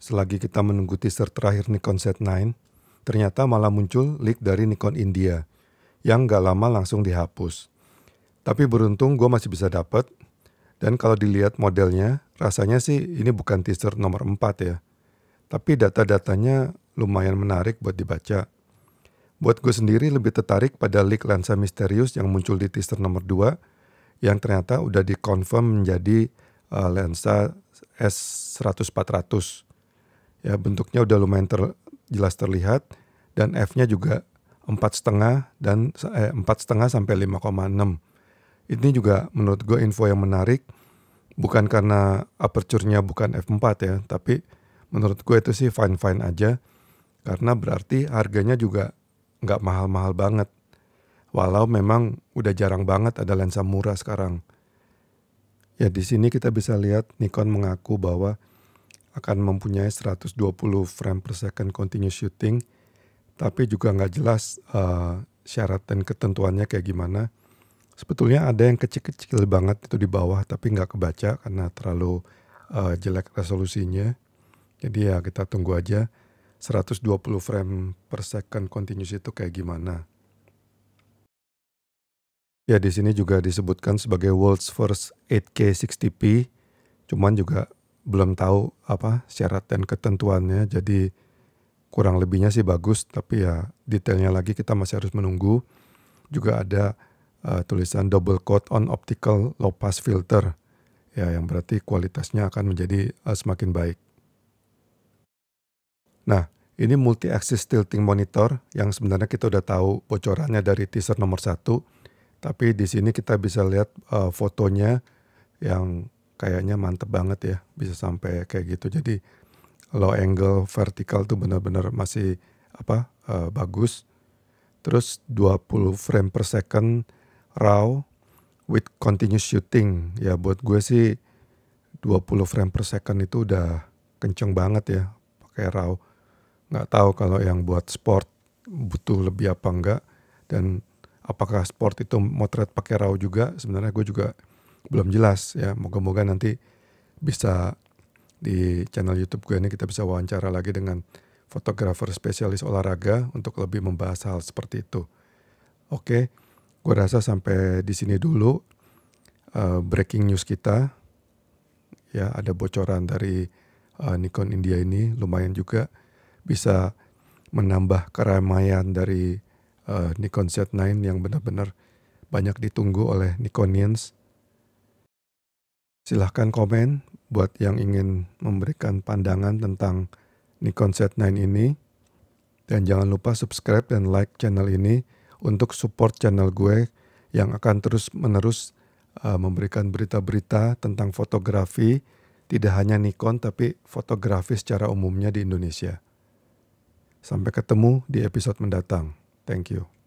selagi kita menunggu teaser terakhir Nikon Z9, ternyata malah muncul leak dari Nikon India, yang gak lama langsung dihapus. Tapi beruntung gue masih bisa dapet, dan kalau dilihat modelnya, rasanya sih ini bukan teaser nomor 4 ya. Tapi data-datanya lumayan menarik buat dibaca. Buat gue sendiri lebih tertarik pada leak lensa misterius yang muncul di teaser nomor 2, yang ternyata udah dikonfirm menjadi uh, lensa S100-400 ya bentuknya udah lumayan ter, jelas terlihat dan F-nya juga empat setengah dan eh, empat setengah sampai 5,6 ini juga menurut gue info yang menarik bukan karena aperture-nya bukan F4 ya tapi menurut gue itu sih fine fine aja karena berarti harganya juga nggak mahal-mahal banget walau memang udah jarang banget ada lensa murah sekarang ya di sini kita bisa lihat Nikon mengaku bahwa akan mempunyai 120 frame per second continuous shooting, tapi juga nggak jelas uh, syarat dan ketentuannya kayak gimana. Sebetulnya ada yang kecil-kecil banget itu di bawah, tapi nggak kebaca karena terlalu uh, jelek resolusinya. Jadi ya kita tunggu aja 120 frame per second continuous itu kayak gimana. Ya di sini juga disebutkan sebagai world's first 8K 60p, cuman juga belum tahu apa syarat dan ketentuannya jadi kurang lebihnya sih bagus tapi ya detailnya lagi kita masih harus menunggu juga ada uh, tulisan double coat on optical low pass filter ya yang berarti kualitasnya akan menjadi uh, semakin baik. Nah, ini multi axis tilting monitor yang sebenarnya kita udah tahu bocorannya dari teaser nomor satu tapi di sini kita bisa lihat uh, fotonya yang kayaknya mantep banget ya bisa sampai kayak gitu. Jadi low angle vertikal tuh benar-benar masih apa uh, bagus. Terus 20 frame per second raw with continuous shooting. Ya buat gue sih 20 frame per second itu udah kenceng banget ya pakai raw. Nggak tahu kalau yang buat sport butuh lebih apa enggak dan apakah sport itu motret pakai raw juga sebenarnya gue juga belum jelas ya. Moga-moga nanti bisa di channel YouTube gue ini kita bisa wawancara lagi dengan fotografer spesialis olahraga untuk lebih membahas hal seperti itu. Oke, gue rasa sampai di sini dulu uh, breaking news kita. Ya, ada bocoran dari uh, Nikon India ini lumayan juga bisa menambah keramaian dari uh, Nikon Z9 yang benar-benar banyak ditunggu oleh Nikonians. Silahkan komen buat yang ingin memberikan pandangan tentang Nikon Z9 ini. Dan jangan lupa subscribe dan like channel ini untuk support channel gue yang akan terus-menerus uh, eh, memberikan berita-berita tentang fotografi, tidak hanya Nikon tapi fotografi secara umumnya di Indonesia. Sampai ketemu di episode mendatang. Thank you.